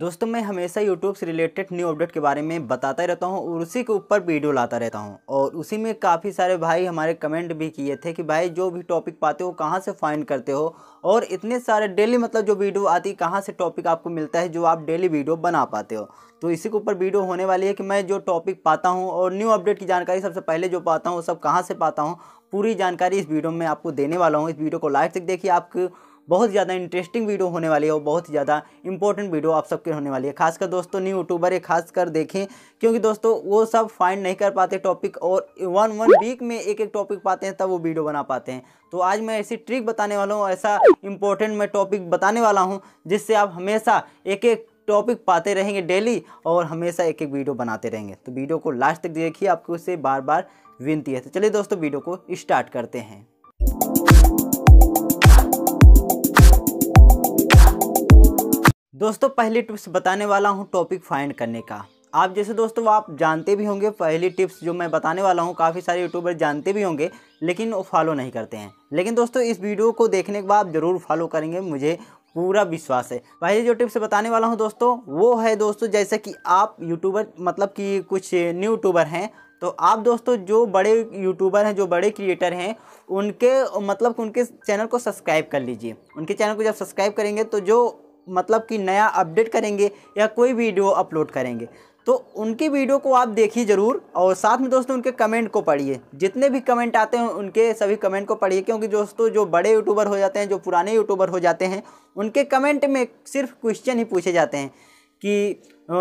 दोस्तों मैं हमेशा यूट्यूब से रिलेटेड न्यू अपडेट के बारे में बताता रहता हूँ और उसी के ऊपर वीडियो लाता रहता हूँ और उसी में काफ़ी सारे भाई हमारे कमेंट भी किए थे कि भाई जो भी टॉपिक पाते हो कहाँ से फाइंड करते हो और इतने सारे डेली मतलब जो वीडियो आती है कहाँ से टॉपिक आपको मिलता है जो आप डेली वीडियो बना पाते हो तो इसी के ऊपर वीडियो होने वाली है कि मैं जो टॉपिक पाता हूँ और न्यू अपडेट की जानकारी सबसे पहले जो पाता हूँ सब कहाँ से पाता हूँ पूरी जानकारी इस वीडियो में आपको देने वाला हूँ इस वीडियो को लास्ट तक देखिए आपको बहुत ज़्यादा इंटरेस्टिंग वीडियो होने वाली है और बहुत ज़्यादा इंपॉर्टेंट वीडियो आप सबके होने वाली है खासकर दोस्तों न्यू यूट्यूबर ये खासकर देखें क्योंकि दोस्तों वो सब फाइंड नहीं कर पाते टॉपिक और वन वन वीक में एक एक टॉपिक पाते हैं तब वो वीडियो बना पाते हैं तो आज मैं ऐसी ट्रिक बताने वाला हूँ ऐसा इंपॉर्टेंट मैं टॉपिक बताने वाला हूँ जिससे आप हमेशा एक एक टॉपिक पाते रहेंगे डेली और हमेशा एक एक वीडियो बनाते रहेंगे तो वीडियो को लास्ट तक देखिए आपको उसे बार बार विनती है तो चलिए दोस्तों वीडियो को स्टार्ट करते हैं दोस्तों पहली टिप्स बताने वाला हूँ टॉपिक फाइंड करने का आप जैसे दोस्तों आप जानते भी होंगे पहली टिप्स जो मैं बताने वाला हूँ काफ़ी सारे यूट्यूबर जानते भी होंगे लेकिन वो फॉलो नहीं करते हैं लेकिन दोस्तों इस वीडियो को देखने के बाद आप ज़रूर फॉलो करेंगे मुझे पूरा विश्वास है पहले जो टिप्स बताने वाला हूँ दोस्तों वो है दोस्तों जैसे कि आप यूट्यूबर मतलब कि कुछ न्यू यूट्यूबर हैं तो आप दोस्तों जो बड़े यूट्यूबर हैं जो बड़े क्रिएटर हैं उनके मतलब उनके चैनल को सब्सक्राइब कर लीजिए उनके चैनल को जब सब्सक्राइब करेंगे तो जो मतलब कि नया अपडेट करेंगे या कोई वीडियो अपलोड करेंगे तो उनकी वीडियो को आप देखिए ज़रूर और साथ में दोस्तों उनके कमेंट को पढ़िए जितने भी कमेंट आते हैं उनके सभी कमेंट को पढ़िए क्योंकि दोस्तों जो बड़े यूट्यूबर हो जाते हैं जो पुराने यूट्यूबर हो जाते हैं उनके कमेंट में सिर्फ क्वेश्चन ही पूछे जाते हैं कि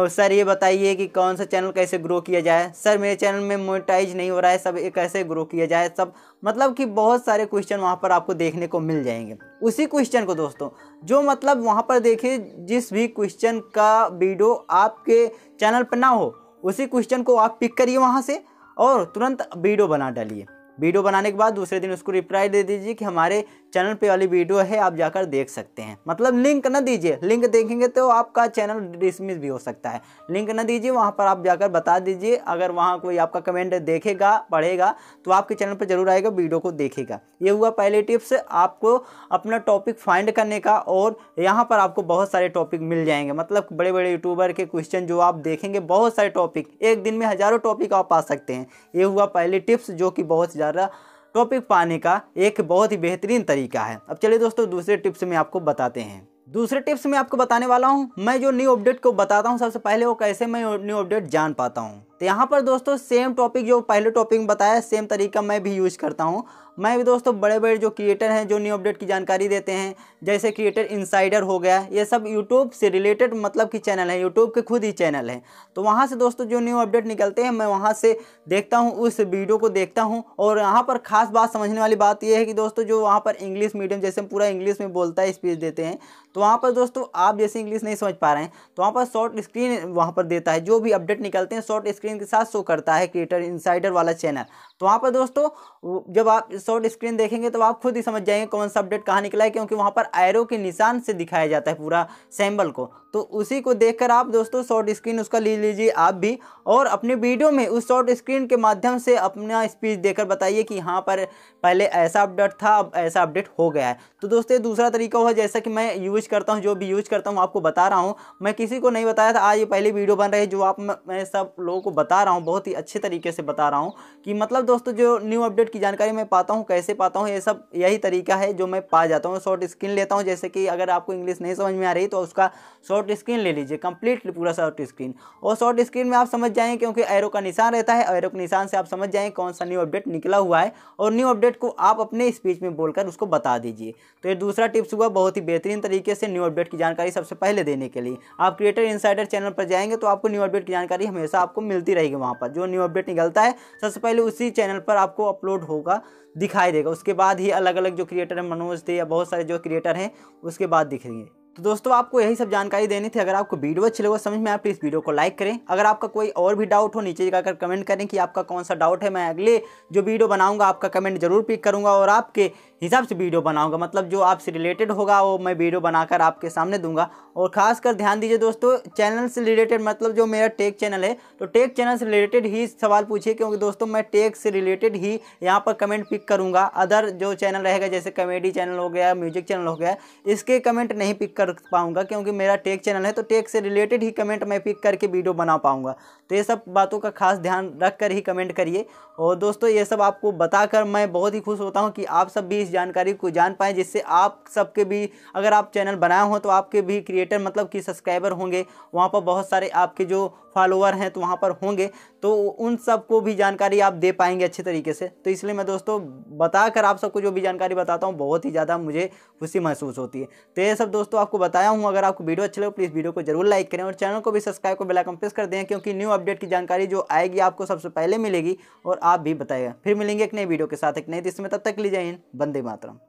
सर ये बताइए कि कौन सा चैनल कैसे ग्रो किया जाए सर मेरे चैनल में मोनेटाइज नहीं हो रहा है सब कैसे ग्रो किया जाए सब मतलब कि बहुत सारे क्वेश्चन वहाँ पर आपको देखने को मिल जाएंगे उसी क्वेश्चन को दोस्तों जो मतलब वहाँ पर देखिए जिस भी क्वेश्चन का वीडियो आपके चैनल पर ना हो उसी क्वेश्चन को आप पिक करिए वहाँ से और तुरंत वीडियो बना डालिए वीडियो बनाने के बाद दूसरे दिन उसको रिप्लाई दे दीजिए कि हमारे चैनल पे वाली वीडियो है आप जाकर देख सकते हैं मतलब लिंक ना दीजिए लिंक देखेंगे तो आपका चैनल डिसमिस भी हो सकता है लिंक ना दीजिए वहाँ पर आप जाकर बता दीजिए अगर वहाँ कोई आपका कमेंट देखेगा पढ़ेगा तो आपके चैनल पर जरूर आएगा वीडियो को देखेगा ये हुआ पहले टिप्स आपको अपना टॉपिक फाइंड करने का और यहाँ पर आपको बहुत सारे टॉपिक मिल जाएंगे मतलब बड़े बड़े यूट्यूबर के क्वेश्चन जो आप देखेंगे बहुत सारे टॉपिक एक दिन में हज़ारों टॉपिक आप पा सकते हैं ये हुआ पहले टिप्स जो कि बहुत ज़्यादा टॉपिक पाने का एक बहुत ही बेहतरीन तरीका है अब चलिए दोस्तों दूसरे टिप्स में आपको बताते हैं दूसरे टिप्स में आपको बताने वाला हूँ मैं जो न्यू अपडेट को बताता हूँ सबसे पहले वो कैसे मैं न्यू अपडेट जान पाता हूँ तो यहाँ पर दोस्तों सेम टॉपिक जो पहले टॉपिक में बताया सेम तरीका मैं भी यूज़ करता हूँ मैं भी दोस्तों बड़े बड़े जो क्रिएटर हैं जो न्यू अपडेट की जानकारी देते हैं जैसे क्रिएटर इनसाइडर हो गया ये सब यूट्यूब से रिलेटेड मतलब कि चैनल है यूट्यूब के खुद ही चैनल हैं तो वहाँ से दोस्तों जो न्यू अपडेट निकलते हैं मैं वहाँ से देखता हूँ उस वीडियो को देखता हूँ और यहाँ पर खास बात समझने वाली बात यह है कि दोस्तों जो वहाँ पर इंग्लिश मीडियम जैसे हम पूरा इंग्लिश में बोलता है स्पीच देते हैं तो वहाँ पर दोस्तों आप जैसे इंग्लिश नहीं समझ पा रहे हैं तो वहाँ पर शॉर्ट स्क्रीन वहाँ पर देता है जो भी अपडेट निकलते हैं शॉर्ट स्क्रीन स्क्रीन के साथ शो करता है क्रिएटर इनसाइडर वाला चैनल तो वहाँ पर दोस्तों जब आप शॉर्ट स्क्रीन देखेंगे तो आप खुद ही समझ जाएंगे कौन सा अपडेट कहाँ निकला है क्योंकि वहाँ पर आयरो के निशान से दिखाया जाता है पूरा सैम्बल को तो उसी को देख आप दोस्तों शॉर्ट स्क्रीन उसका ले लीजिए आप भी और अपने वीडियो में उस शॉर्ट स्क्रीन के माध्यम से अपना स्पीच देकर बताइए कि यहाँ पर पहले ऐसा अपडेट था अब ऐसा अपडेट हो गया है तो दोस्तों दूसरा तरीका हुआ जैसा कि मैं यूज करता हूँ जो भी यूज करता हूँ आपको बता रहा हूँ मैं किसी को नहीं बताया था आज ये पहली वीडियो बन रही है जो आप मैं सब लोगों को बता रहा हूँ बहुत ही अच्छे तरीके से बता रहा हूँ कि मतलब दोस्तों जो न्यू अपडेट की जानकारी मैं पाता हूँ कैसे पाता हूँ ये सब यही तरीका है जो मैं पा जाता हूँ शॉर्ट स्क्रीन लेता हूँ जैसे कि अगर आपको इंग्लिश नहीं समझ में आ रही तो उसका शॉर्ट स्क्रीन ले लीजिए कंप्लीट पूरा शॉर्ट स्क्रीन और शॉर्ट स्क्रीन में आप समझ जाएँ क्योंकि एरो का निशान रहता है एरो के निशान से आप समझ जाएँ कौन सा न्यू अपडेट निकला हुआ है और न्यू अपडेट को आप अपने स्पीच में बोलकर उसको बता दीजिए तो ये दूसरा टिप्स हुआ बहुत ही बेहतरीन तरीके से न्यू अपडेट की जानकारी सबसे पहले देने के लिए आप क्रिएटर इंसाइडर चैनल पर जाएंगे तो आपको न्यू अपडेट की जानकारी हमेशा आपको मिलती रहेगी वहाँ पर जो न्यू अपडेट निकलता है सबसे पहले उसी चैनल पर आपको अपलोड होगा दिखाई देगा उसके बाद ही अलग अलग जो क्रिएटर हैं मनोज थे या बहुत सारे जो क्रिएटर हैं उसके बाद दिखेंगे तो दोस्तों आपको यही सब जानकारी देनी थी अगर आपको वीडियो अच्छी लगे समझ में आए प्लीज़ वीडियो को लाइक करें अगर आपका कोई और भी डाउट हो नीचे जाकर कमेंट करें कि आपका कौन सा डाउट है मैं अगले जो वीडियो बनाऊंगा आपका कमेंट जरूर पिक करूंगा और आपके हिसाब से वीडियो बनाऊंगा मतलब जो आपसे रिलेटेड होगा वो मैं वीडियो बनाकर आपके सामने दूंगा और खासकर ध्यान दीजिए दोस्तों चैनल से रिलेटेड मतलब जो मेरा टेक चैनल है तो टेक चैनल से रिलेटेड ही सवाल पूछिए क्योंकि दोस्तों मैं टेक से रिलेटेड ही यहाँ पर कमेंट पिक करूँगा अदर जो चैनल रहेगा जैसे कॉमेडी चैनल हो गया म्यूजिक चैनल हो गया इसके कमेंट नहीं पिक कर पाऊँगा क्योंकि मेरा टेक चैनल है तो टेक से रिलेटेड ही कमेंट मैं पिक करके वीडियो बना पाऊँगा तो ये सब बातों का खास ध्यान रख कर ही कमेंट करिए और दोस्तों ये सब आपको बताकर मैं बहुत ही खुश होता हूँ कि आप सब भी इस जानकारी को जान पाएँ जिससे आप सबके भी अगर आप चैनल बनाए हों तो आपके भी क्रिएटर मतलब कि सब्सक्राइबर होंगे वहाँ पर बहुत सारे आपके जो फॉलोअर हैं तो वहाँ पर होंगे तो उन सबको भी जानकारी आप दे पाएंगे अच्छे तरीके से तो इसलिए मैं दोस्तों बताकर आप सबको जो भी जानकारी बताता हूँ बहुत ही ज़्यादा मुझे खुशी महसूस होती है तो ये सब दोस्तों आपको बताया हूँ अगर आपको वीडियो अच्छा लगे प्लीज़ वीडियो को जरूर लाइक करें और चैनल को भी सब्सक्राइब को बेलाइकन प्रेस कर दें क्योंकि न्यू अपडेट की जानकारी जो आएगी आपको सबसे पहले मिलेगी और आप भी बताएगा फिर मिलेंगे एक नई वीडियो के साथ एक नई में तब तक लीजिए इन Matron.